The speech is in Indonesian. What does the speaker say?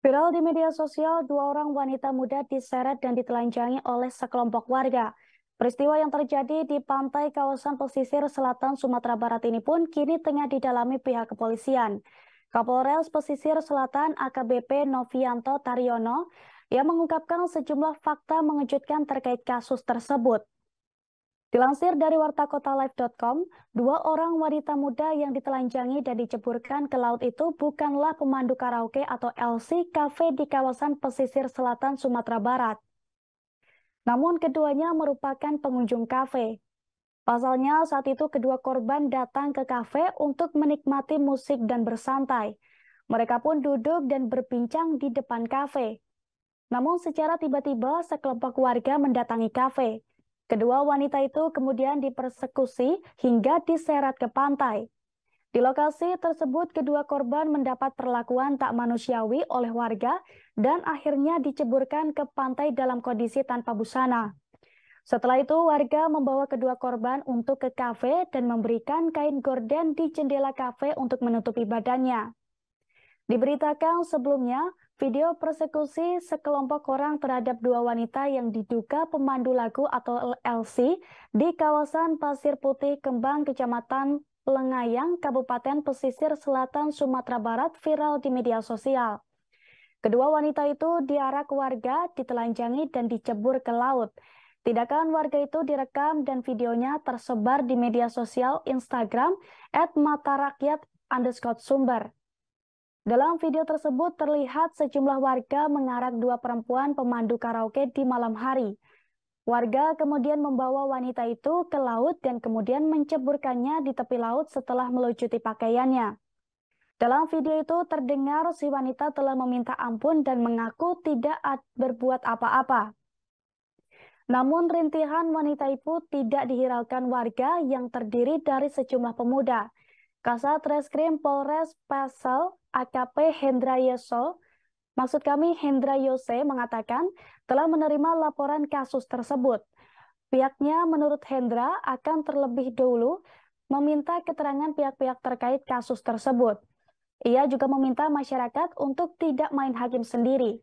Viral di media sosial, dua orang wanita muda diseret dan ditelanjangi oleh sekelompok warga. Peristiwa yang terjadi di pantai kawasan pesisir selatan Sumatera Barat ini pun kini tengah didalami pihak kepolisian. Kapolres Pesisir Selatan AKBP Novianto Taryono yang mengungkapkan sejumlah fakta mengejutkan terkait kasus tersebut. Dilansir dari wartakotalife.com, dua orang wanita muda yang ditelanjangi dan diceburkan ke laut itu bukanlah pemandu karaoke atau LC cafe di kawasan pesisir selatan Sumatera Barat. Namun keduanya merupakan pengunjung kafe. Pasalnya saat itu kedua korban datang ke kafe untuk menikmati musik dan bersantai. Mereka pun duduk dan berbincang di depan kafe. Namun secara tiba-tiba sekelompok warga mendatangi kafe. Kedua wanita itu kemudian dipersekusi hingga diseret ke pantai. Di lokasi tersebut, kedua korban mendapat perlakuan tak manusiawi oleh warga dan akhirnya diceburkan ke pantai dalam kondisi tanpa busana. Setelah itu, warga membawa kedua korban untuk ke kafe dan memberikan kain gorden di jendela kafe untuk menutupi badannya. Diberitakan sebelumnya, Video persekusi sekelompok orang terhadap dua wanita yang diduga pemandu lagu atau LC di kawasan Pasir Putih Kembang, Kecamatan Lengayang, Kabupaten Pesisir Selatan, Sumatera Barat viral di media sosial. Kedua wanita itu diarak warga, ditelanjangi, dan dicebur ke laut. Tindakan warga itu direkam dan videonya tersebar di media sosial Instagram @matarakyat_sumber. Dalam video tersebut terlihat sejumlah warga mengarak dua perempuan pemandu karaoke di malam hari. Warga kemudian membawa wanita itu ke laut dan kemudian menceburkannya di tepi laut setelah melucuti pakaiannya. Dalam video itu terdengar si wanita telah meminta ampun dan mengaku tidak berbuat apa-apa. Namun rintihan wanita itu tidak dihiraukan warga yang terdiri dari sejumlah pemuda. Kasat Reskrim Polres Pasel AKP Hendra Yeso, maksud kami Hendra Yose mengatakan telah menerima laporan kasus tersebut. Pihaknya menurut Hendra akan terlebih dulu meminta keterangan pihak-pihak terkait kasus tersebut. Ia juga meminta masyarakat untuk tidak main hakim sendiri.